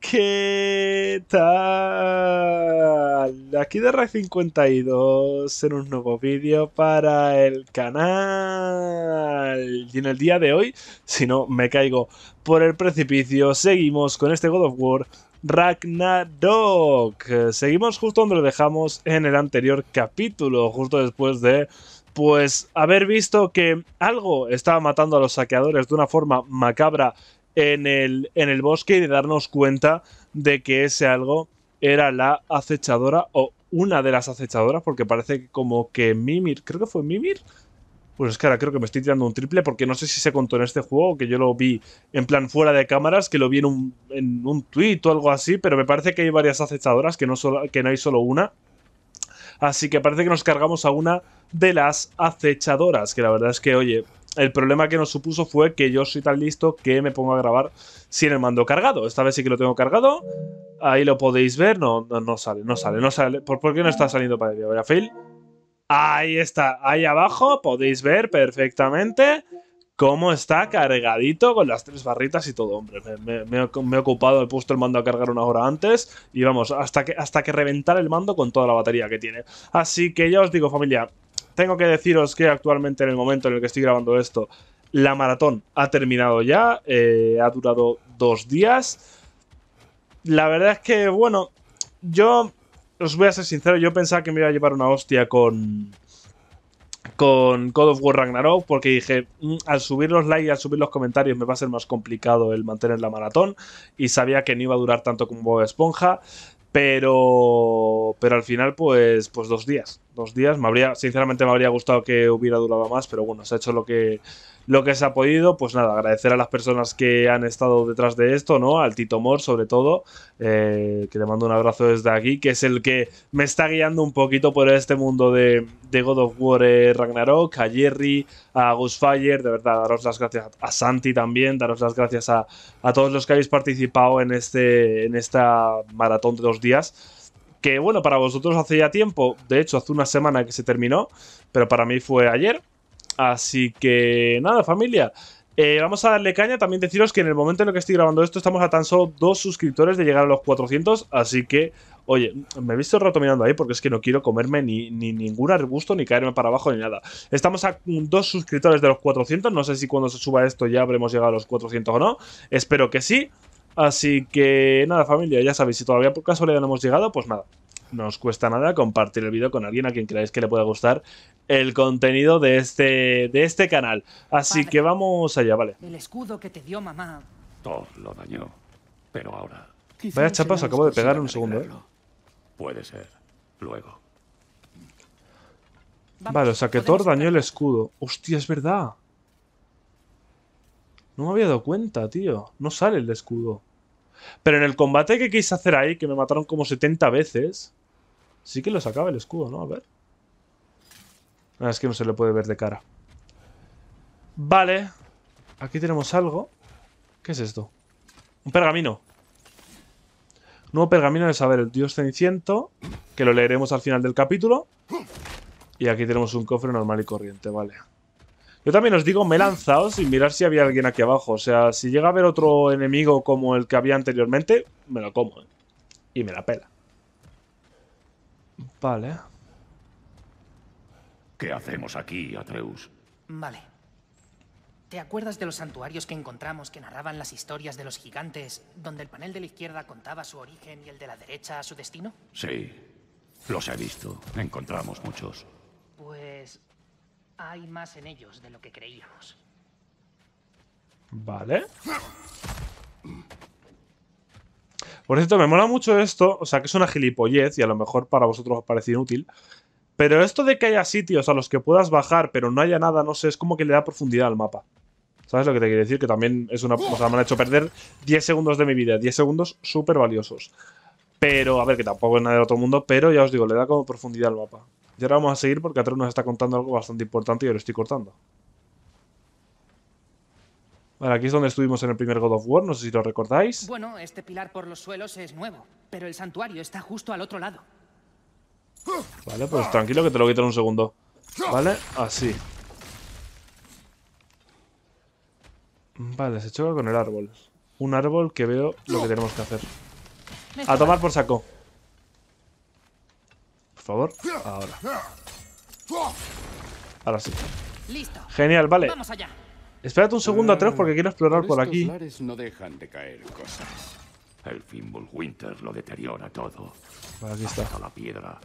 ¿qué tal? Aquí de Rack52 en un nuevo vídeo para el canal. Y en el día de hoy, si no me caigo por el precipicio, seguimos con este God of War Ragnarok. Seguimos justo donde lo dejamos en el anterior capítulo, justo después de pues haber visto que algo estaba matando a los saqueadores de una forma macabra en el, en el bosque y de darnos cuenta de que ese algo era la acechadora o una de las acechadoras, porque parece como que Mimir, creo que fue Mimir. Pues es que ahora creo que me estoy tirando un triple porque no sé si se contó en este juego, que yo lo vi en plan fuera de cámaras, que lo vi en un, en un tweet o algo así, pero me parece que hay varias acechadoras, que no, que no hay solo una. Así que parece que nos cargamos a una de las acechadoras, que la verdad es que, oye, el problema que nos supuso fue que yo soy tan listo que me pongo a grabar sin el mando cargado. Esta vez sí que lo tengo cargado. Ahí lo podéis ver. No, no, sale, no sale, no sale. ¿Por, qué no está saliendo para el a Phil. Ahí está, ahí abajo podéis ver perfectamente cómo está cargadito con las tres barritas y todo. Hombre, me, he ocupado, he puesto el mando a cargar una hora antes y vamos, hasta que, hasta que reventar el mando con toda la batería que tiene. Así que ya os digo, familia, tengo que deciros que actualmente en el momento en el que estoy grabando esto, la maratón ha terminado ya, eh, ha durado dos días. La verdad es que, bueno, yo os voy a ser sincero, yo pensaba que me iba a llevar una hostia con, con God of War Ragnarok porque dije, mm, al subir los likes y al subir los comentarios me va a ser más complicado el mantener la maratón y sabía que no iba a durar tanto como Bob Esponja, pero pero al final pues pues dos días dos días. Me habría, sinceramente me habría gustado que hubiera durado más, pero bueno, se ha hecho lo que, lo que se ha podido. Pues nada, agradecer a las personas que han estado detrás de esto, ¿no? Al Tito Mor, sobre todo, eh, que le mando un abrazo desde aquí, que es el que me está guiando un poquito por este mundo de, God of War eh, Ragnarok, a Jerry, a Ghostfire, de verdad, daros las gracias a Santi también, daros las gracias a, a todos los que habéis participado en, este, en esta maratón de dos días que bueno, para vosotros hace ya tiempo, de hecho hace una semana que se terminó, pero para mí fue ayer. Así que nada, familia. Eh, vamos a darle caña, también deciros que en el momento en el que estoy grabando esto estamos a tan solo dos suscriptores de llegar a los 400, así que, oye, me he visto rato mirando ahí porque es que no quiero comerme ni, ni ningún arbusto ni caerme para abajo ni nada. Estamos a dos suscriptores de los 400, no sé si cuando se suba esto ya habremos llegado a los 400 o no, espero que sí, Así que nada, familia, ya sabéis, si todavía por casualidad no hemos llegado, pues nada, no os cuesta nada compartir el vídeo con alguien a quien creáis que le pueda gustar el contenido de este, de este canal. Así que vamos allá, vale. El escudo que te dio mamá. Thor lo dañó, pero ahora... Vaya chapas, acabo de pegar un segundo, ¿eh? Puede ser, luego. vale, o sea que Thor dañó el escudo. Hostia, es verdad. No me había dado cuenta, tío. No sale el escudo. Pero en el combate que quise hacer ahí, que me mataron como 70 veces, sí que lo sacaba el escudo, ¿no? A ver. Ah, es que no se le puede ver de cara. Vale. Aquí tenemos algo. ¿Qué es esto? Un pergamino. Nuevo pergamino de saber el dios ceniciento, que lo leeremos al final del capítulo. Y aquí tenemos un cofre normal y corriente, vale. Yo también os digo, me he lanzado sin mirar si había alguien aquí abajo. O sea, si llega a haber otro enemigo como el que había anteriormente, me lo como. Eh. Y me la pela. Vale. ¿Qué hacemos aquí, Atreus? Vale. ¿Te acuerdas de los santuarios que encontramos que narraban las historias de los gigantes, donde el panel de la izquierda contaba su origen y el de la derecha su destino? Sí, los he visto. Encontramos muchos. Pues hay más en ellos de lo que creíamos. Vale. Por cierto, me mola mucho esto, o sea que es una gilipollez y a lo mejor para vosotros os parece inútil, pero esto de que haya sitios a los que puedas bajar pero no haya nada, no sé, es como que le da profundidad al mapa. ¿Sabes lo que te quiero decir? Que también es una... O sea, me han hecho perder 10 segundos de mi vida, 10 segundos súper valiosos. Pero, a ver, que tampoco es nada del otro mundo, pero ya os digo, le da como profundidad al mapa. Y vamos a seguir porque Atreus nos está contando algo bastante importante y yo lo estoy cortando. Vale, aquí es donde estuvimos en el primer God of War, no sé si lo recordáis. Bueno, este pilar por los suelos es nuevo, pero el santuario está justo al otro lado. Vale, pues tranquilo que te lo quito en un segundo. Vale, así. Vale, se choca con el árbol. Un árbol que veo lo que tenemos que hacer. A tomar por saco por favor. Ahora. Ahora sí. Genial, vale. Espérate un segundo atrás porque quiero explorar por, aquí. no dejan de caer cosas. El lo deteriora todo. la piedra.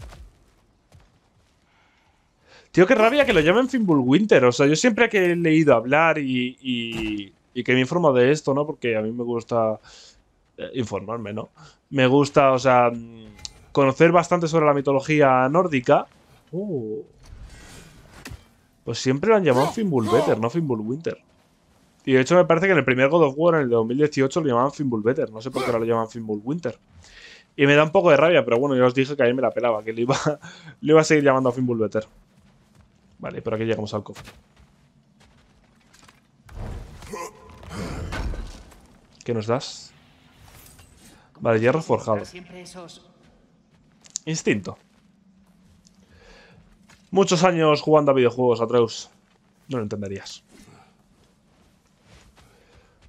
Tío, qué rabia que lo llamen Fimbul Winter. O sea, yo siempre que he leído hablar y, y, y que me informo de esto, ¿no? Porque a mí me gusta eh, informarme, ¿no? Me gusta, o sea, conocer bastante sobre la mitología nórdica. Uh. Pues siempre lo han llamado Fimbulbetter, no Fimbulwinter. Y de hecho me parece que en el primer God of War, en el 2018, lo llamaban Fimbulbetter. No sé por qué ahora lo llaman Fimbulwinter. Y me da un poco de rabia, pero bueno, ya os dije que a mí me la pelaba, que le iba, le iba a seguir llamando a Vale, pero aquí llegamos al cofre. ¿Qué nos das? Vale, hierro forjado. Instinto. Muchos años jugando a videojuegos, Atreus. No lo entenderías.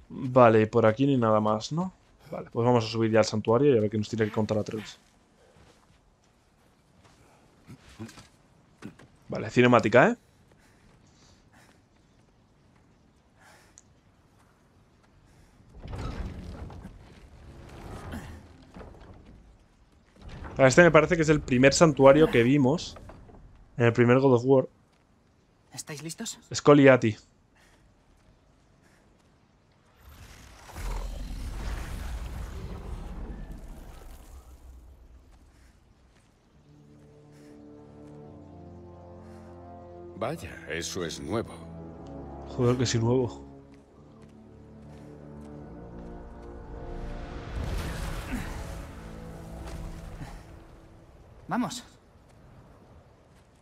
Vale, por aquí ni nada más, ¿no? Vale, pues vamos a subir ya al santuario y a ver qué nos tiene que contar Atreus. Vale, cinemática, ¿eh? Ah, este me parece que es el primer santuario que vimos en el primer God of War. ¿Estáis listos? Es Vaya, eso es nuevo. Joder, que sí nuevo.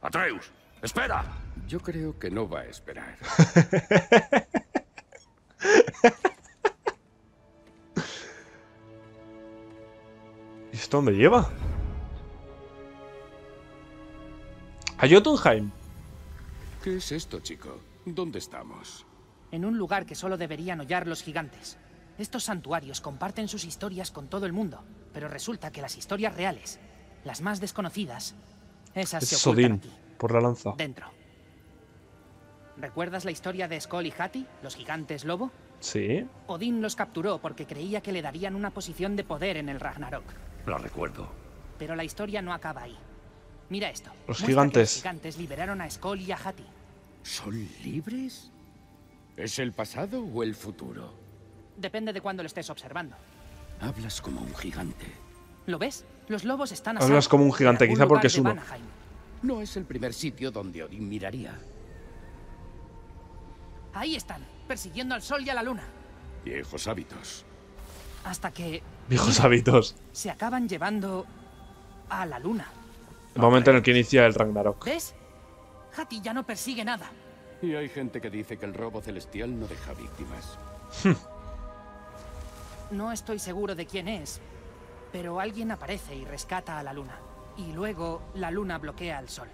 Atreus, espera. Yo creo que no va a esperar. ¿Y esto dónde lleva? A Jotunheim. ¿Qué es esto, chico? ¿Dónde estamos? En un lugar que solo deberían hollar los gigantes. Estos santuarios comparten sus historias con todo el mundo, pero resulta que las historias reales las más desconocidas. Esas es Odín, por la lanza. Dentro. ¿Recuerdas la historia de Skoll y Hati, los gigantes lobo? Sí. Odín los capturó porque creía que le darían una posición de poder en el Ragnarok. Lo recuerdo. Pero la historia no acaba ahí. Mira esto. Los gigantes. Los gigantes liberaron a Skoll y a Hati. ¿Son libres? ¿Es el pasado o el futuro? Depende de cuándo lo estés observando. Hablas como un gigante. ¿Lo ves? Los lobos están Hablas como un gigante, quizá porque es uno. No es el primer sitio donde Odin miraría. Ahí están, persiguiendo al sol y a la luna. Viejos hábitos. Hasta que... Viejos hábitos. Se acaban llevando a la luna. El momento en el que inicia el Ragnarok. ¿Ves? Hati ya no persigue nada. Y hay gente que dice que el robo celestial no deja víctimas. no estoy seguro de quién es, pero alguien aparece y rescata a la luna. Y luego la luna bloquea al sol.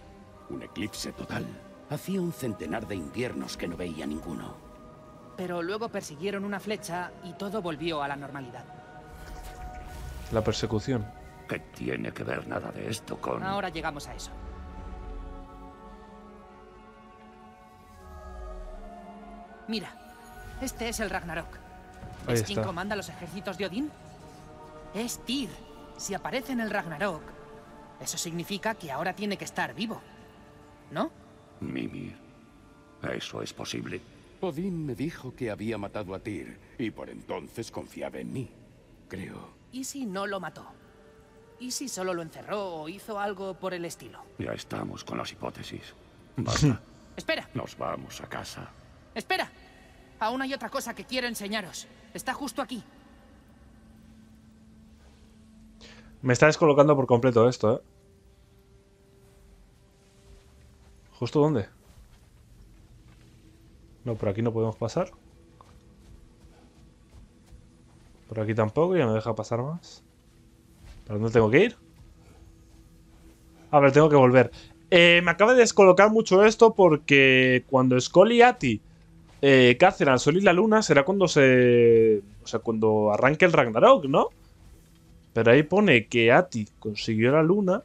Un eclipse total. Hacía un centenar de inviernos que no veía ninguno. Pero luego persiguieron una flecha y todo volvió a la normalidad. La persecución. ¿Qué tiene que ver nada de esto con...? Ahora llegamos a eso. Mira, este es el Ragnarok. Es quien comanda los ejércitos de Odín? Es Tyr. Si aparece en el Ragnarok, eso significa que ahora tiene que estar vivo. ¿No? Mimir, ¿eso es posible? Odín me dijo que había matado a Tyr, y por entonces confiaba en mí, creo. ¿Y si no lo mató? ¿Y si solo lo encerró o hizo algo por el estilo? Ya estamos con las hipótesis. Basta. Espera. Nos vamos a casa. Espera. Aún hay otra cosa que quiero enseñaros. Está justo aquí. Me está descolocando por completo esto, ¿eh? ¿Justo dónde? No, por aquí no podemos pasar. Por aquí tampoco, ya me deja pasar más. ¿Para dónde tengo que ir? A ah, ver, tengo que volver. Eh, me acaba de descolocar mucho esto porque cuando Skol y Ati eh, sol y la luna será cuando se... O sea, cuando arranque el Ragnarok, ¿no? Pero ahí pone que Ati consiguió la luna,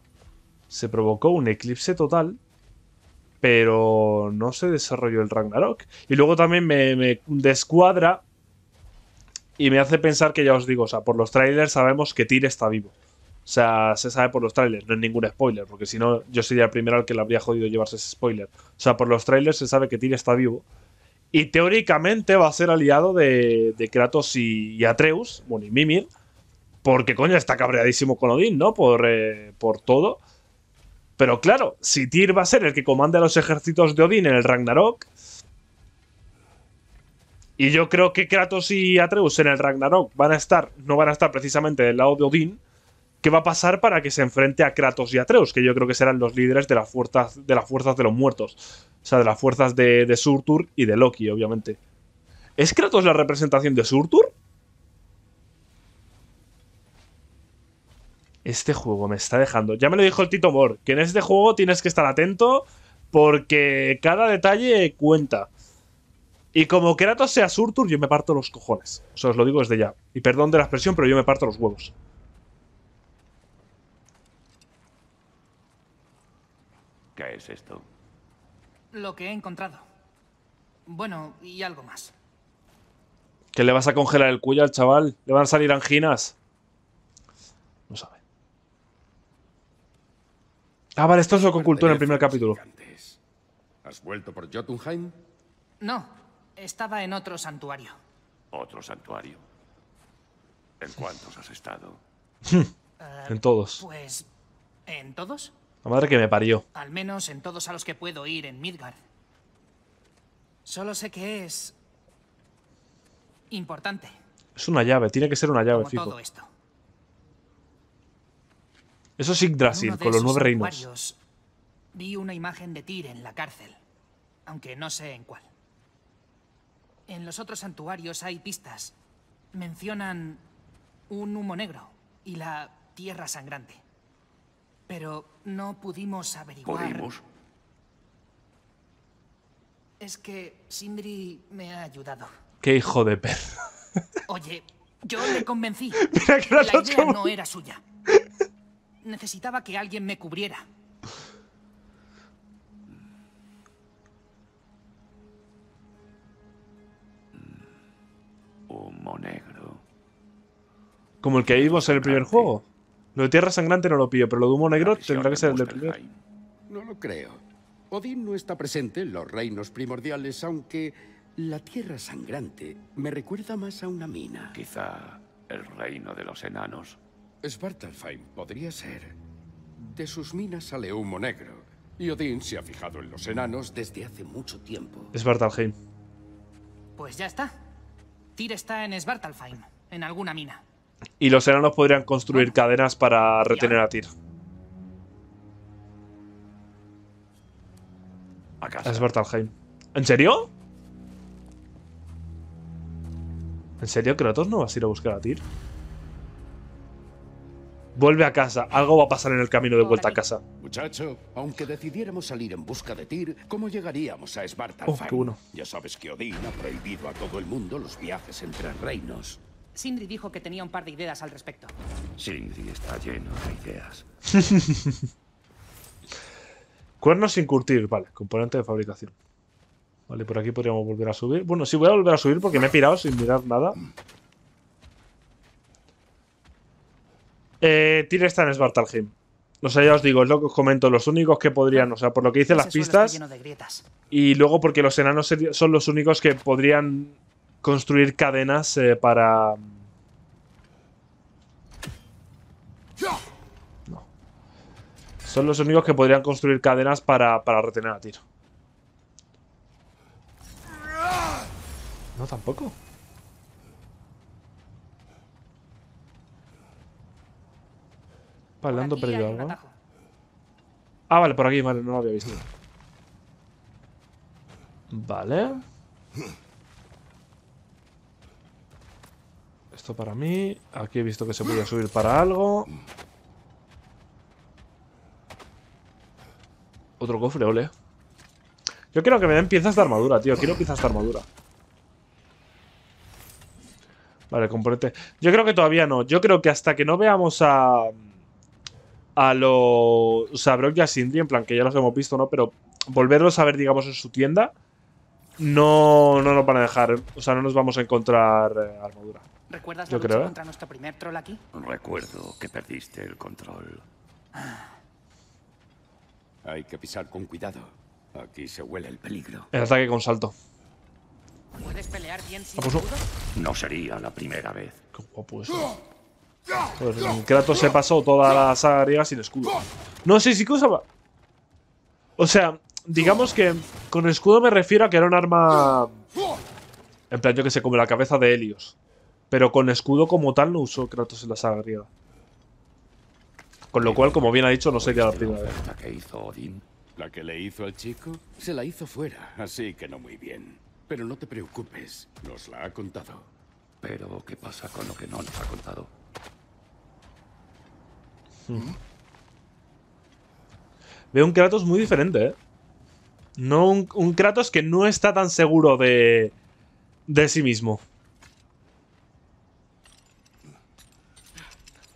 se provocó un eclipse total, pero no se desarrolló el Ragnarok. Y luego también me, descuadra y me hace pensar que ya os digo, o sea, por los trailers sabemos que Tyr está vivo. O sea, se sabe por los trailers, no es ningún spoiler, porque si no, yo sería el primero al que le habría jodido llevarse ese spoiler. O sea, por los trailers se sabe que Tyr está vivo. Y teóricamente va a ser aliado de, Kratos y, y, Atreus, bueno, y Mimir. Porque, coño, está cabreadísimo con Odín, ¿no? Por, eh, por todo. Pero claro, si Tyr va a ser el que comanda los ejércitos de Odín en el Ragnarok. Y yo creo que Kratos y Atreus en el Ragnarok van a estar, no van a estar precisamente del lado de Odín. ¿Qué va a pasar para que se enfrente a Kratos y Atreus? Que yo creo que serán los líderes de las fuerzas de, las fuerzas de los muertos. O sea, de las fuerzas de, de Surtur y de Loki, obviamente. ¿Es Kratos la representación de Surtur? este juego me está dejando. Ya me lo dijo el Tito Mor, que en este juego tienes que estar atento porque cada detalle cuenta. Y como Kratos sea Surtur, yo me parto los cojones. O os lo digo desde ya. Y perdón de la expresión, pero yo me parto los huevos. ¿Qué es esto? Lo que he encontrado. Bueno, y algo más. ¿Qué le vas a congelar el cuello al chaval? ¿Le van a salir anginas? No sabe. Ah, vale, esto en el primer capítulo. ¿Has vuelto por Jotunheim? No, estaba en otro santuario. ¿Otro santuario? ¿En cuántos has estado? en todos. Eh, pues... ¿En todos? La madre que me parió. Al menos en todos a los que puedo ir en Midgard. Solo sé que es... Importante. Es una llave, tiene que ser una llave, Como esto. Eso es Yggdrasil, con los nueve reinos. Vi una imagen de Tyr en la cárcel, aunque no sé en cuál. En los otros santuarios hay pistas. Mencionan un humo negro y la tierra sangrante. Pero no pudimos averiguar... Es que Sindri me ha ayudado. ¡Qué hijo de perro! Oye, yo le convencí. la idea no era suya. Necesitaba que alguien me cubriera. Humo negro. Como el que vimos en el primer juego. Lo de Tierra Sangrante no lo pillo, pero lo de Humo Negro tendrá que ser el de primer. No lo creo. Odín no está presente en los reinos primordiales, aunque la Tierra Sangrante me recuerda más a una mina. Quizá el reino de los enanos. Svartalfheim podría ser. De sus minas sale humo negro. Y Odín se ha fijado en los enanos desde hace mucho tiempo. Svartalfheim. Pues ya está. Tyr está en Svartalfheim, en alguna mina. Y los enanos podrían construir ah. cadenas para retener a Tyr. A Svartalfheim. ¿En serio? ¿En serio, Kratos no vas a ir a buscar a Tyr? Vuelve a casa. Algo va a pasar en el camino de oh, vuelta a casa. Muchacho, aunque decidiéramos salir en busca de Tyr, ¿cómo llegaríamos a Svartalfheim? Oh, Ya sabes que Odín ha prohibido a todo el mundo los viajes entre reinos. Sindri dijo que tenía un par de ideas al respecto. Sindri está lleno de ideas. Cuernos sin curtir, vale. Componente de fabricación. Vale, por aquí podríamos volver a subir. Bueno, sí, voy a volver a subir porque me he pirado sin mirar nada. Eh, está en O sea, ya os digo, es lo que os comento, los únicos que podrían, o sea, por lo que dicen las pistas. Y luego porque los enanos son los únicos que podrían construir cadenas eh, para. No. Son los únicos que podrían construir cadenas para, para retener a tiro. No, tampoco. Vale, han perdido algo. Ah, vale, por aquí, vale, no lo había visto. Vale. Esto para mí. Aquí he visto que se podía subir para algo. Otro cofre, ole. Yo quiero que me den piezas de armadura, tío. Quiero piezas de armadura. Vale, componente. Yo creo que todavía no. Yo creo que hasta que no veamos a a los o sea, y a Sindri, en plan que ya los hemos visto, ¿no? Pero volverlos a ver, digamos, en su tienda, no, no nos van a dejar, o sea, no nos vamos a encontrar eh, armadura. ¿Recuerdas Yo la lucha creo, ¿eh? nuestro primer troll aquí? Recuerdo que perdiste el control. Ah. Hay que pisar con cuidado. Aquí se huele el peligro. El ataque con salto. ¿Puedes pelear bien sin ah, pues No sería la primera vez. Qué guapo ¡Oh! Pues Kratos se pasó toda la saga griega sin escudo. No sé si que usaba. O sea, digamos que con escudo me refiero a que era un arma. En plan, yo que sé, como la cabeza de Helios. Pero con escudo como tal no usó Kratos en la saga griega. Con lo cual, como bien ha dicho, no sé qué la primera vez. La que hizo la que le hizo al chico, se la hizo fuera, así que no muy bien. Pero no te preocupes, nos la ha contado. Pero, ¿qué pasa con lo que no nos ha contado? Veo un Kratos muy diferente, ¿eh? No un, Kratos que no está tan seguro de, de sí mismo.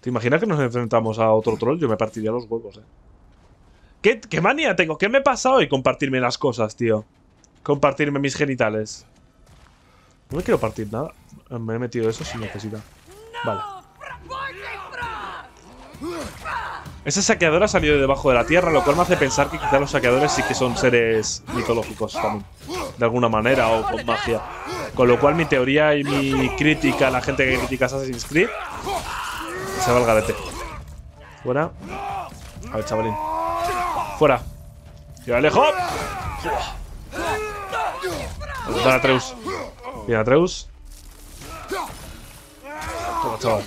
¿Te imaginas que nos enfrentamos a otro troll? Yo me partiría los huevos, ¿eh? ¿Qué, manía tengo? ¿Qué me pasa hoy? Compartirme las cosas, tío. Compartirme mis genitales. No me quiero partir nada. Me he metido eso sin necesidad. Vale. Ese saqueador ha salido de debajo de la tierra, lo cual me hace pensar que quizá los saqueadores sí que son seres mitológicos también, de alguna manera o con magia. Con lo cual mi teoría y mi crítica a la gente que critica Assassin's Creed se va al garete. Fuera. A ver, chavalín. Fuera. Y alejo. Vamos Atreus. Bien, Atreus. Toma, chaval.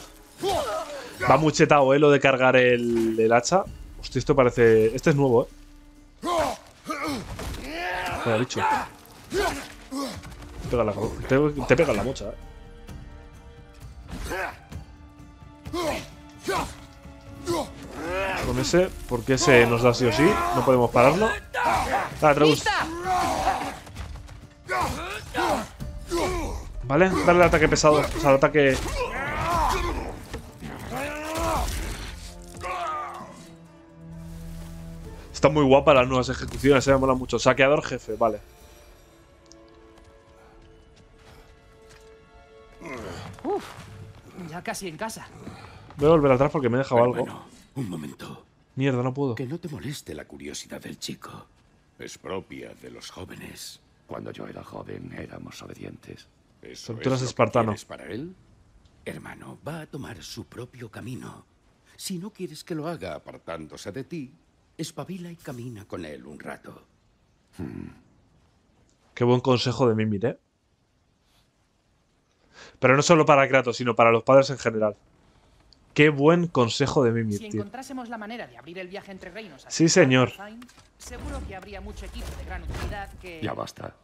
Va muchetado, ¿eh? Lo de cargar el, hacha. Hostia, esto parece... Este es nuevo, ¿eh? bicho. Te pega, la, te, pega la mocha, ¿eh? Con ese, porque ese nos da sí o sí. No podemos pararlo. Dale, ah, Vale, dale el ataque pesado. O sea, ataque Están muy guapa las nuevas ejecuciones, se me mola mucho. Saqueador jefe, vale. ya casi en casa. Voy a volver atrás porque me he dejado algo. Un momento. Mierda, no puedo. Que no te moleste la curiosidad del chico. Es propia de los jóvenes. Cuando yo era joven éramos obedientes. Eso espartanos. es espartano. para él? Hermano, va a tomar su propio camino. Si no quieres que lo haga apartándose de ti, Espabila y camina con él un rato. Hmm. Qué buen consejo de mí ¿eh? Pero no solo para Kratos, sino para los padres en general. Qué buen consejo de Mimir, Si encontrásemos la manera de abrir el viaje entre reinos... Sí, señor. seguro que habría mucho equipo de gran utilidad Ya basta.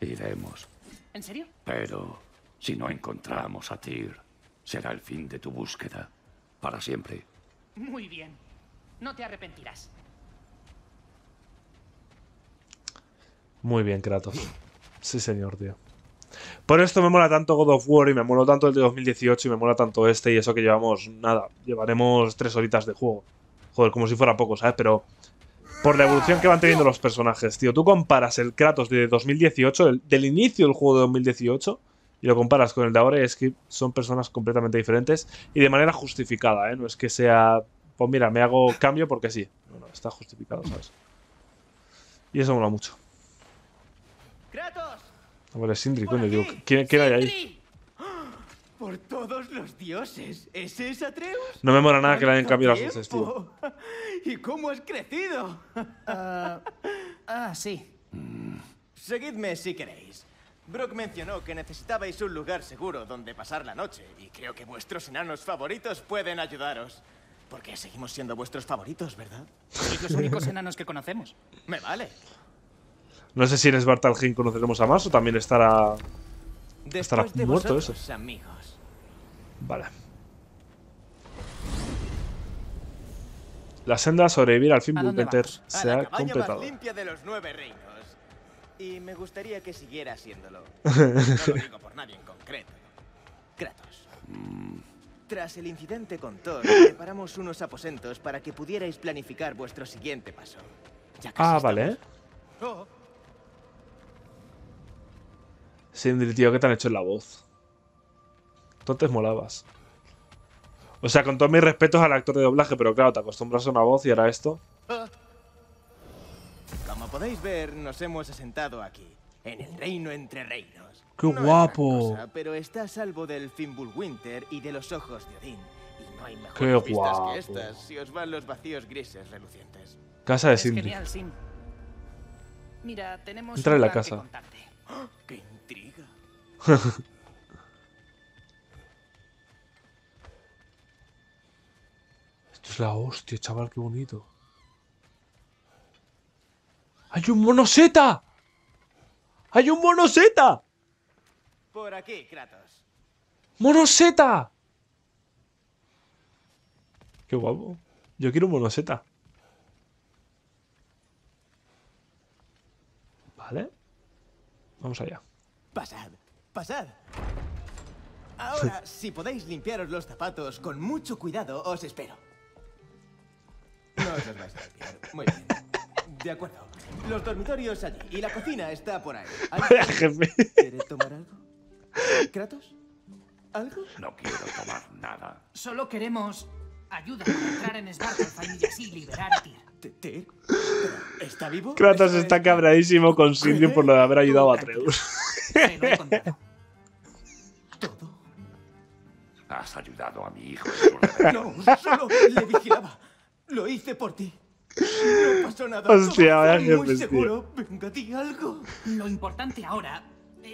Iremos. ¿En serio? Pero si no encontramos a Tyr, será el fin de tu búsqueda. Para siempre. Muy bien. No te arrepentirás. Muy bien, Kratos. Sí, señor, tío. Por esto me mola tanto God of War y me mola tanto el de 2018 y me mola tanto este y eso que llevamos, nada, llevaremos tres horitas de juego. Joder, como si fuera poco, ¿sabes? Pero por la evolución que van teniendo los personajes, tío. Tú comparas el Kratos de 2018, el, del inicio del juego de 2018, y lo comparas con el de ahora y es que son personas completamente diferentes y de manera justificada, ¿eh? No es que sea pues mira, me hago cambio porque sí. está justificado, ¿sabes? Y eso mola mucho. ¡Kratos! Hombre, Sindri, coño, digo, ¿quién, hay ahí? ¡Ah! Por todos los dioses, ¿ese es Atreus? No me mola nada que le hayan cambiado las ¿Y cómo has crecido? ah, ah sí. Mm. Seguidme si queréis. Brock mencionó que necesitabais un lugar seguro donde pasar la noche, y creo que vuestros enanos favoritos pueden ayudaros. Porque seguimos siendo vuestros favoritos, ¿verdad? Sois los únicos enanos que conocemos. Me vale. No sé si en Bartalgin conoceremos a más o también estará. Después estará de muerto vosotros, eso. Amigos. Vale. La senda a sobrevivir al fin Bulbeter se ha completado. limpia de los nueve reinos. Y me gustaría que siguiera siéndolo. no lo digo por nadie en concreto. Kratos. Mm. Tras el incidente con Thor, preparamos unos aposentos para que pudierais planificar vuestro siguiente paso. ah, vale. Oh. tío, ¿qué te han hecho en la voz? Entonces molabas. O sea, con todos mis respetos al actor de doblaje, pero claro, te acostumbras a una voz y ahora esto. Como podéis ver, nos hemos asentado aquí, en el reino entre reinos. ¡Qué no guapo! Cosa, pero está a salvo del Fimbulwinter y de los ojos de Odín. Y no hay mejor Qué guapo. que estas si os van los vacíos grises relucientes. Casa de Sindri. Genial, Sim. Mira, tenemos Entra en la casa. ¡Ah! ¡Qué intriga! Esto es la hostia, chaval, qué bonito. ¡Hay un mono ¡Hay un mono por aquí, Kratos. ¡Monoseta! Qué guapo. Yo quiero un monoseta. Vale. Vamos allá. Pasad, pasad. Ahora, si podéis limpiaros los zapatos con mucho cuidado, os espero. No os vais a Muy bien. De acuerdo. Los dormitorios allí y la cocina está por ahí. ¿Quieres tomar algo? ¿Kratos? ¿Algo? No quiero tomar nada. Solo queremos ayuda para entrar en Svartalfheim y así liberar a Tyr. ¿Está vivo? Kratos está cabradísimo con Sindri por lo de haber ayudado a Atreus. lo he ¿Todo? Has ayudado a mi hijo. No, solo le vigilaba. Lo hice por ti. No pasó nada. Hostia, Muy seguro. Venga, di algo. Lo importante ahora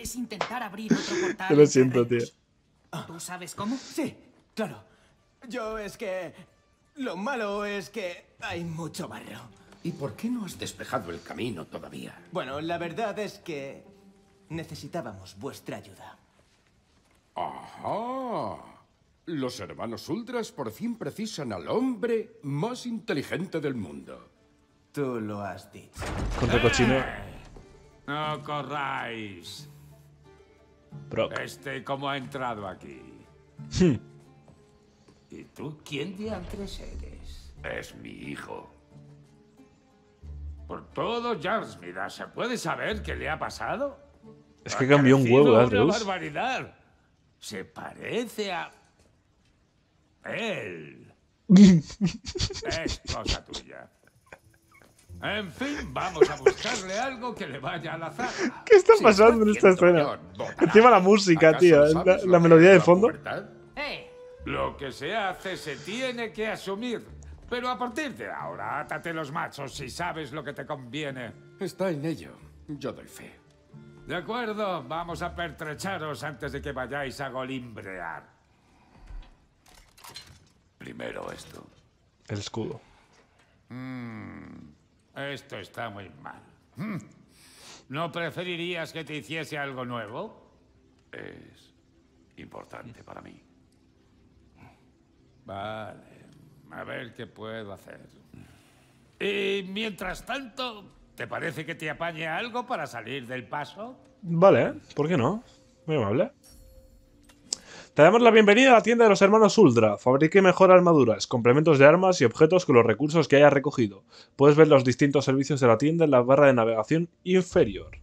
es intentar abrir otro portal. Lo siento, tío. ¿Tú sabes cómo? Sí, claro. Yo es que... Lo malo es que hay mucho barro. ¿Y por qué no has despejado el camino todavía? Bueno, la verdad es que necesitábamos vuestra ayuda. ¡Ajá! Los hermanos Ultras por fin precisan al hombre más inteligente del mundo. Tú lo has dicho. Contra cochino. No corráis. Este, ¿cómo ha entrado aquí? ¿Y tú quién diantres eres? Es mi hijo. Por todo mira, ¿se puede saber qué le ha pasado? Es que cambió un huevo, una barbaridad. Se parece a... Él. es cosa tuya. En fin, vamos a buscarle algo que le vaya a la ¿Qué está pasando en esta escena? Encima la música, tío. La, melodía de fondo. Eh. Lo que se hace se tiene que asumir. Pero a partir de ahora, átate los machos si sabes lo que te conviene. Está en ello. Yo doy fe. De acuerdo, vamos a pertrecharos antes de que vayáis a golimbrear. Primero esto. El escudo. Mmm... Esto está muy mal. Mm. ¿No preferirías que te hiciese algo nuevo? Es importante para mí. Vale, a ver qué puedo hacer. Y mientras tanto, ¿te parece que te apañe algo para salir del paso? Vale, ¿por qué no? Muy amable. Te damos la bienvenida a la tienda de los hermanos Uldra. Fabrique mejor armaduras, complementos de armas y objetos con los recursos que hayas recogido. Puedes ver los distintos servicios de la tienda en la barra de navegación inferior.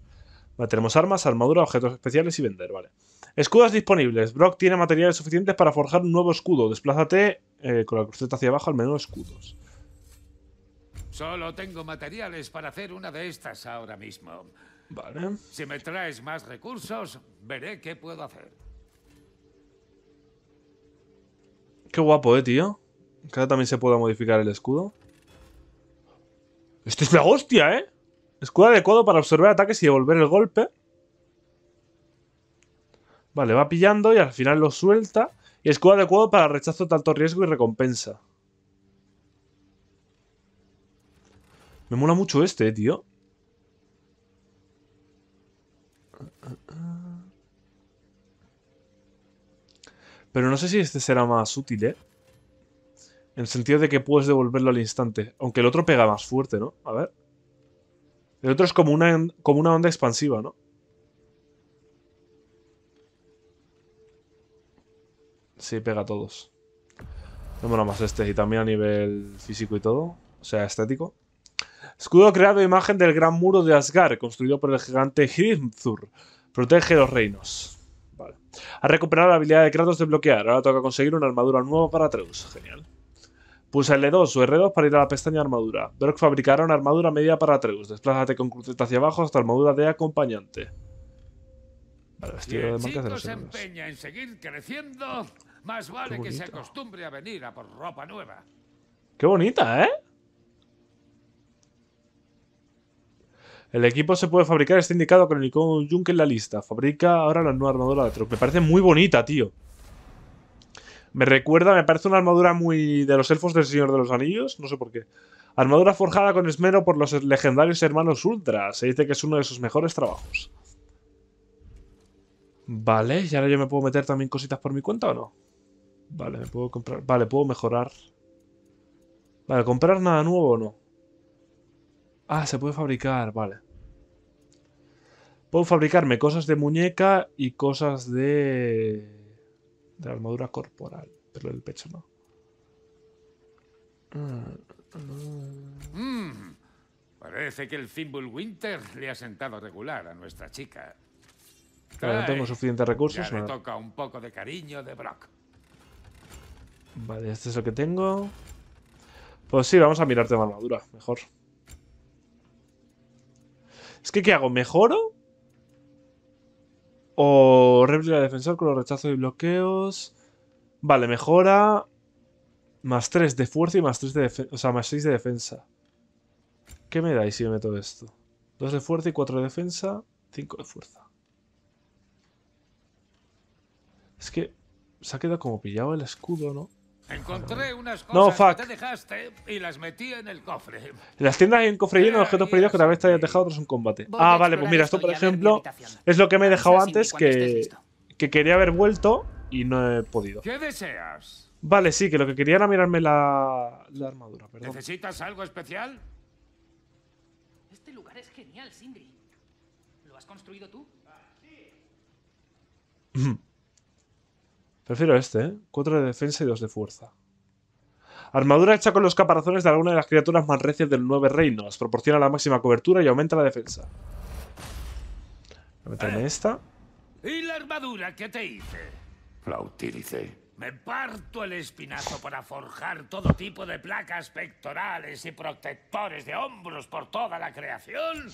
Vale, tenemos armas, armadura, objetos especiales y vender, vale. Escudos disponibles. Brock tiene materiales suficientes para forjar un nuevo escudo. Desplázate eh, con la cruceta hacia abajo al menú escudos. Solo tengo materiales para hacer una de estas ahora mismo. Vale. Si me traes más recursos, veré qué puedo hacer. Qué guapo, eh, tío. Que también se puede modificar el escudo. Esto es la hostia, eh. Escudo adecuado para absorber ataques y devolver el golpe. Vale, va pillando y al final lo suelta. Y escudo adecuado para rechazo tanto riesgo y recompensa. Me mola mucho este, eh, tío. Pero no sé si este será más útil, ¿eh? En el sentido de que puedes devolverlo al instante. Aunque el otro pega más fuerte, ¿no? A ver. El otro es como una, como una onda expansiva, ¿no? Sí, pega a todos. No más este. Y también a nivel físico y todo. O sea, estético. Escudo creado imagen del gran muro de Asgard, construido por el gigante Hrimthur. Protege los reinos. Ha recuperado la habilidad de Kratos de bloquear. Ahora toca conseguir una armadura nueva para Atreus. Genial. Pulsa L2 o R2 para ir a la pestaña armadura. Brock fabricará una armadura media para Atreus. Desplázate con cruceta hacia abajo hasta armadura de acompañante. Vale, vestido de se empeña en seguir creciendo, más vale que se acostumbre a venir a por ropa nueva. Qué bonita, ¿eh? El equipo se puede fabricar, está indicado con el icono Junk en la lista. Fabrica ahora la nueva armadura de Troc. Me parece muy bonita, tío. Me recuerda, me parece una armadura muy de los elfos del Señor de los Anillos, no sé por qué. Armadura forjada con esmero por los legendarios hermanos Ultra. Se dice que es uno de sus mejores trabajos. Vale, y ahora yo me puedo meter también cositas por mi cuenta o no. Vale, me puedo comprar. Vale, puedo mejorar. Vale, comprar nada nuevo o no. Ah, se puede fabricar, vale. Puedo fabricarme cosas de muñeca y cosas de. de armadura corporal, pero el pecho no. Mm, parece que el Thimble Winter le ha sentado regular a nuestra chica. Pero no tengo suficientes recursos. Me toca un poco de cariño de Brock. Vale, este es el que tengo. Pues sí, vamos a mirarte la armadura, mejor. Es que, ¿qué hago? ¿Mejoro? O réplica de defensor con los rechazos y bloqueos. Vale, mejora. Más 3 de fuerza y más 3 de defensa. O sea, más 6 de defensa. ¿Qué me dais si me meto esto? 2 de fuerza y 4 de defensa. 5 de fuerza. Es que se ha quedado como pillado el escudo, ¿no? Encontré unas no, fuck. las metí en el cofre. las tiendas cofre lleno de objetos perdidos que tal vez te hayas dejado otros en combate. ah, vale, pues mira, esto por ejemplo es lo que me he dejado antes que, quería haber vuelto y no he podido. ¿Qué deseas? Vale, sí, que lo que quería era mirarme la, armadura, perdón. ¿Necesitas algo especial? Este lugar es genial, Sindri. ¿Lo has construido tú? sí. Prefiero este, ¿eh? Cuatro de defensa y dos de fuerza. Armadura hecha con los caparazones de alguna de las criaturas más recias del nueve reinos. Proporciona la máxima cobertura y aumenta la defensa. Voy a eh. esta. ¿Y la armadura que te hice? La utilicé. Me parto el espinazo para forjar todo tipo de placas pectorales y protectores de hombros por toda la creación.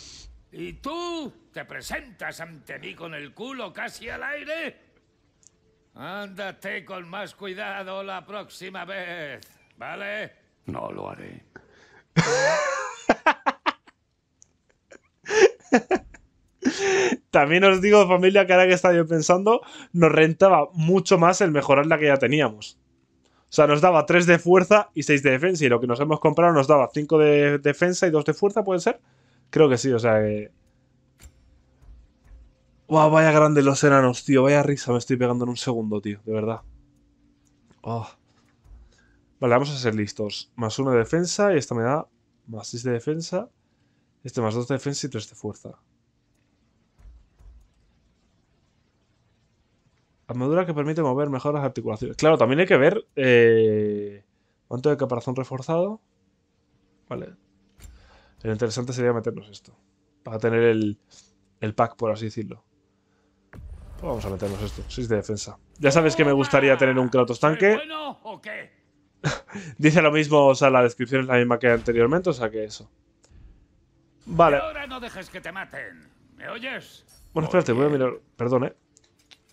¿Y tú te presentas ante mí con el culo casi al aire? Ándate con más cuidado la próxima vez, ¿vale? No lo haré. También os digo, familia, que ahora que estaba pensando, nos rentaba mucho más el mejorar la que ya teníamos. O sea, nos daba 3 de fuerza y 6 de defensa. Y lo que nos hemos comprado nos daba 5 de defensa y 2 de fuerza, ¿puede ser? Creo que sí, o sea, que Wow, vaya grande los enanos, tío. Vaya risa me estoy pegando en un segundo, tío. De verdad. Oh. Vale, vamos a ser listos. Más uno de defensa y esta me da más 6 de defensa. Este más dos de defensa y tres de fuerza. Armadura que permite mover mejor las articulaciones. Claro, también hay que ver eh, cuánto de caparazón reforzado. Vale. Lo interesante sería meternos esto. Para tener el, el pack, por así decirlo. Vamos a meternos esto. 6 de defensa. Ya sabes que me gustaría tener un Kratos tanque. Dice lo mismo, o sea, la descripción es la misma que anteriormente, o sea que eso. Vale. Ahora no dejes que te maten. ¿Me oyes? Bueno, espérate, voy a mirar. Perdón, eh.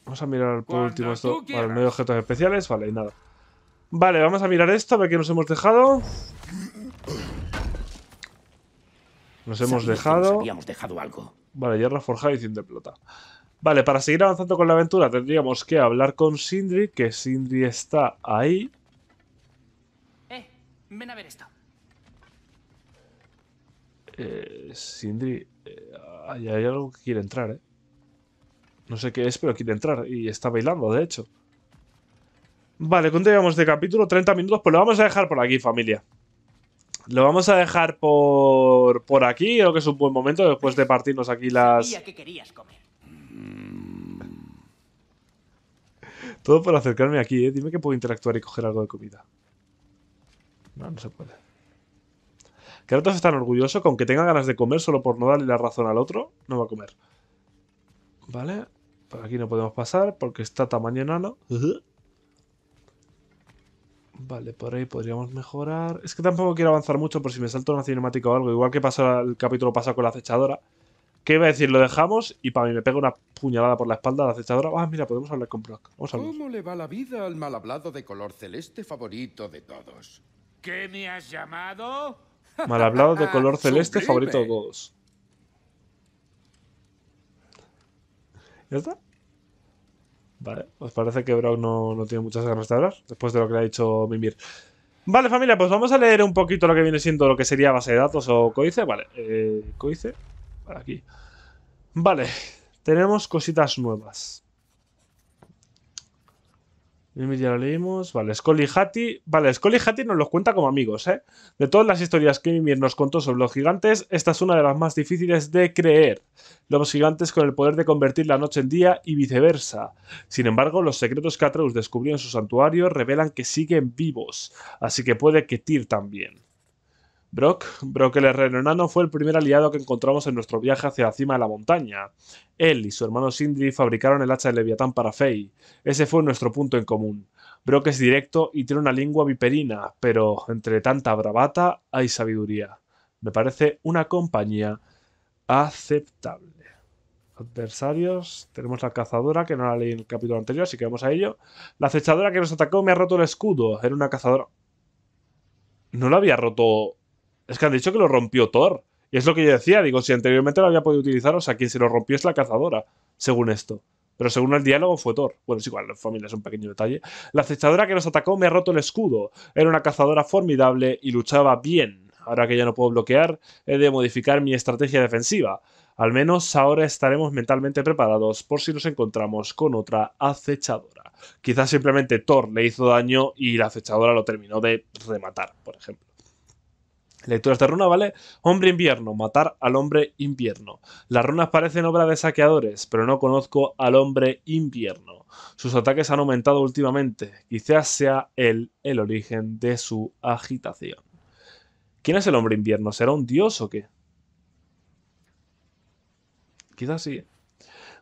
Vamos a mirar por último esto. Vale, no hay objetos especiales. Vale, y nada. Vale, vamos a mirar esto, a ver qué nos hemos dejado. Nos hemos dejado. Nos dejado algo. Vale, hierro forjado y sin de plata. Vale, para seguir avanzando con la aventura tendríamos que hablar con Sindri, que Sindri está ahí. Eh, ven a ver esto. Eh, Sindri, eh, hay, algo que quiere entrar, ¿eh? No sé qué es, pero quiere entrar y está bailando, de hecho. Vale, continuamos de capítulo 30 minutos, pues lo vamos a dejar por aquí, familia. Lo vamos a dejar por, por aquí, creo que es un buen momento después de partirnos aquí las... Mm. Todo por acercarme aquí, ¿eh? Dime que puedo interactuar y coger algo de comida. No, no se puede. Kratos están orgullosos Con que tenga ganas de comer solo por no darle la razón al otro, no va a comer. Vale. Por aquí no podemos pasar porque está tamaño enano. Vale, por ahí podríamos mejorar. Es que tampoco quiero avanzar mucho por si me salto una cinemática o algo. Igual que pasó el capítulo pasado con la acechadora. ¿Qué iba a decir? Lo dejamos y para mí me pega una puñalada por la espalda la acechadora. Ah, mira, podemos hablar con Brock. Vamos a ver. ¿Cómo le va la vida al mal hablado de color celeste favorito de todos? ¿Qué me has llamado? Mal hablado de color celeste favorito de todos. ¿Ya está? Vale, pues parece que Brock no, tiene muchas ganas de hablar después de lo que le ha dicho Mimir. Vale, familia, pues vamos a leer un poquito lo que viene siendo lo que sería base de datos o códice. Vale, eh, códice aquí. Vale, tenemos cositas nuevas. Ya lo leímos. Vale, Scully y Hattie. Vale, Scully y Hattie nos los cuenta como amigos, ¿eh? De todas las historias que Mimir nos contó sobre los gigantes, esta es una de las más difíciles de creer. Los gigantes con el poder de convertir la noche en día y viceversa. Sin embargo, los secretos que Atreus descubrió en su santuario revelan que siguen vivos, así que puede que Tir también. Brock, Brock el herrero enano, fue el primer aliado que encontramos en nuestro viaje hacia la cima de la montaña. Él y su hermano Sindri fabricaron el hacha de Leviatán para Fey. Ese fue nuestro punto en común. Brock es directo y tiene una lengua viperina, pero entre tanta bravata hay sabiduría. Me parece una compañía aceptable. Adversarios, tenemos la cazadora, que no la leí en el capítulo anterior, así que vamos a ello. La acechadora que nos atacó me ha roto el escudo, era una cazadora. No la había roto es que han dicho que lo rompió Thor. Y es lo que yo decía, digo, si anteriormente lo había podido utilizar, o sea, quien se lo rompió es la cazadora, según esto. Pero según el diálogo fue Thor. Bueno, es igual, la familia es un pequeño detalle. La acechadora que nos atacó me ha roto el escudo. Era una cazadora formidable y luchaba bien. Ahora que ya no puedo bloquear, he de modificar mi estrategia defensiva. Al menos ahora estaremos mentalmente preparados por si nos encontramos con otra acechadora. Quizás simplemente Thor le hizo daño y la acechadora lo terminó de rematar, por ejemplo. Lecturas de runa, ¿vale? Hombre invierno, matar al hombre invierno. Las runas parecen obra de saqueadores, pero no conozco al hombre invierno. Sus ataques han aumentado últimamente. Quizás sea él el origen de su agitación. ¿Quién es el hombre invierno? ¿Será un dios o qué? Quizás sí. ¿eh?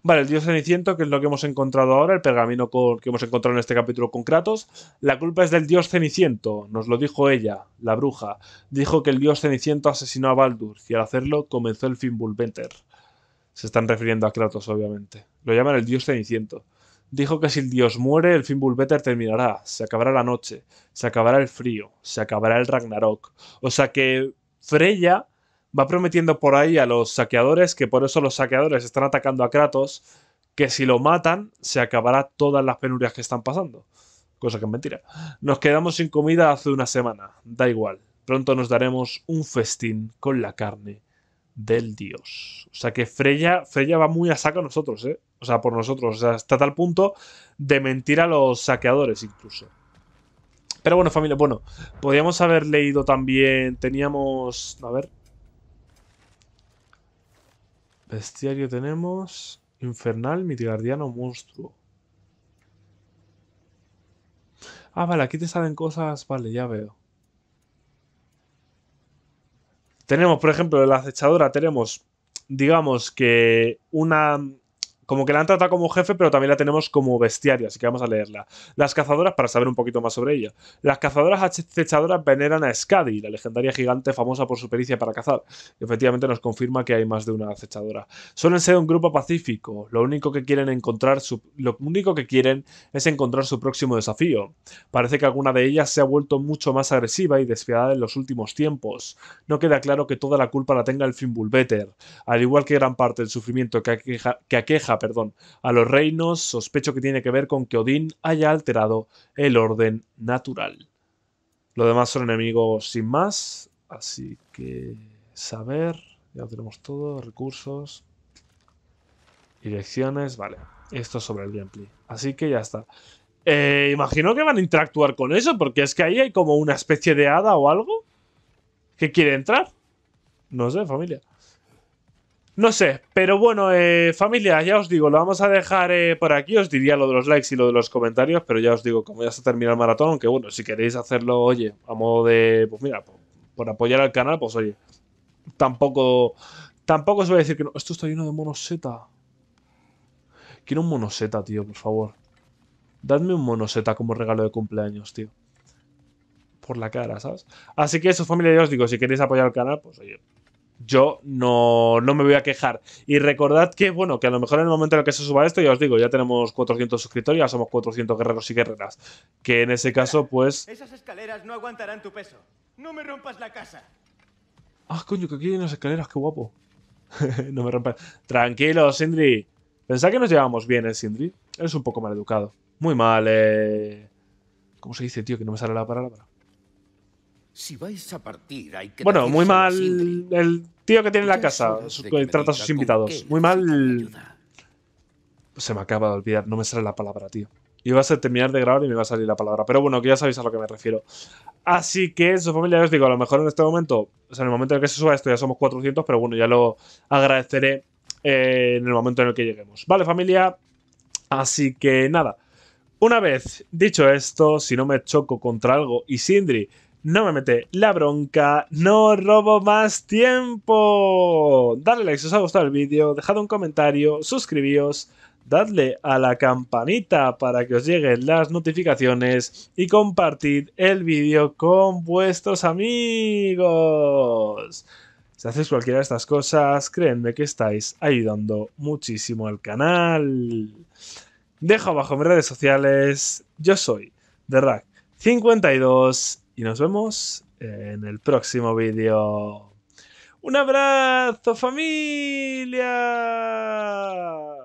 Vale, el dios ceniciento, que es lo que hemos encontrado ahora, el pergamino que hemos encontrado en este capítulo con Kratos. La culpa es del dios ceniciento, nos lo dijo ella, la bruja. Dijo que el dios ceniciento asesinó a Baldur y al hacerlo comenzó el Finbulbeter. Se están refiriendo a Kratos, obviamente. Lo llaman el dios ceniciento. Dijo que si el dios muere, el Fimbulveter terminará, se acabará la noche, se acabará el frío, se acabará el Ragnarok. O sea que Freya va prometiendo por ahí a los saqueadores, que por eso los saqueadores están atacando a Kratos, que si lo matan se acabará todas las penurias que están pasando. Cosa que es mentira. Nos quedamos sin comida hace una semana, da igual. Pronto nos daremos un festín con la carne del dios. O sea que Freya, Freya va muy a saco a nosotros, ¿eh? O sea, por nosotros. O sea, hasta tal punto de mentir a los saqueadores incluso. Pero bueno, familia, bueno, podríamos haber leído también, teníamos, a ver, Bestiario tenemos. Infernal, Midgardiano, Monstruo. Ah, vale, aquí te salen cosas. Vale, ya veo. Tenemos, por ejemplo, en la acechadora tenemos, digamos que una como que la han tratado como jefe, pero también la tenemos como bestiaria, así que vamos a leerla. Las cazadoras, para saber un poquito más sobre ella. Las cazadoras acechadoras veneran a Skadi, la legendaria gigante famosa por su pericia para cazar. efectivamente nos confirma que hay más de una acechadora. Suelen ser un grupo pacífico, lo único que quieren encontrar lo único que quieren es encontrar su próximo desafío. Parece que alguna de ellas se ha vuelto mucho más agresiva y despiadada en los últimos tiempos. No queda claro que toda la culpa la tenga el Finbulbeter, al igual que gran parte del sufrimiento que que aqueja perdón, a los reinos, sospecho que tiene que ver con que Odín haya alterado el orden natural. Lo demás son enemigos sin más, así que saber, ya tenemos todo, recursos, direcciones, vale, esto sobre el gameplay. Así que ya está. Eh, imagino que van a interactuar con eso, porque es que ahí hay como una especie de hada o algo que quiere entrar. No sé, familia. No sé, pero bueno, eh, familia, ya os digo, lo vamos a dejar eh, por aquí. Os diría lo de los likes y lo de los comentarios, pero ya os digo, como ya se termina el maratón, aunque bueno, si queréis hacerlo, oye, a modo de, pues mira, por, apoyar al canal, pues oye, tampoco, tampoco os voy a decir que Esto está lleno de monoseta. Quiero un monoseta, tío, por favor. Dadme un monoseta como regalo de cumpleaños, tío. Por la cara, ¿sabes? Así que eso, familia, ya os digo, si queréis apoyar al canal, pues oye, yo no, me voy a quejar. Y recordad que, bueno, que a lo mejor en el momento en el que se suba esto, ya os digo, ya tenemos 400 suscriptores, ya somos 400 guerreros y guerreras. Que en ese caso, pues... Esas escaleras no aguantarán tu peso. No me rompas la casa. Ah, coño, que aquí hay unas escaleras, qué guapo. no me rompas. Tranquilo, Sindri. Pensad que nos llevamos bien, ¿eh, Sindri? Eres un poco mal educado. Muy mal, eh... ¿Cómo se dice, tío? Que no me sale la palabra. Si vais a partir, hay que bueno, muy mal el tío que tiene la casa trata a sus invitados. Muy mal. Se me acaba de olvidar, no me sale la palabra, tío. Iba a ser terminar de grabar y me va a salir la palabra. Pero bueno, que ya sabéis a lo que me refiero. Así que su familia, os digo, a lo mejor en este momento, o sea, en el momento en el que se suba esto ya somos 400, pero bueno, ya lo agradeceré eh, en el momento en el que lleguemos. Vale, familia. Así que nada. Una vez dicho esto, si no me choco contra algo y Sindri no me mete la bronca, no robo más tiempo. Dale like si os ha gustado el vídeo, dejad un comentario, suscribíos, dadle a la campanita para que os lleguen las notificaciones y compartid el vídeo con vuestros amigos. Si hacéis cualquiera de estas cosas, créenme que estáis ayudando muchísimo al canal. Dejo abajo mis redes sociales. Yo soy therack 52 y nos vemos en el próximo vídeo. ¡Un abrazo familia!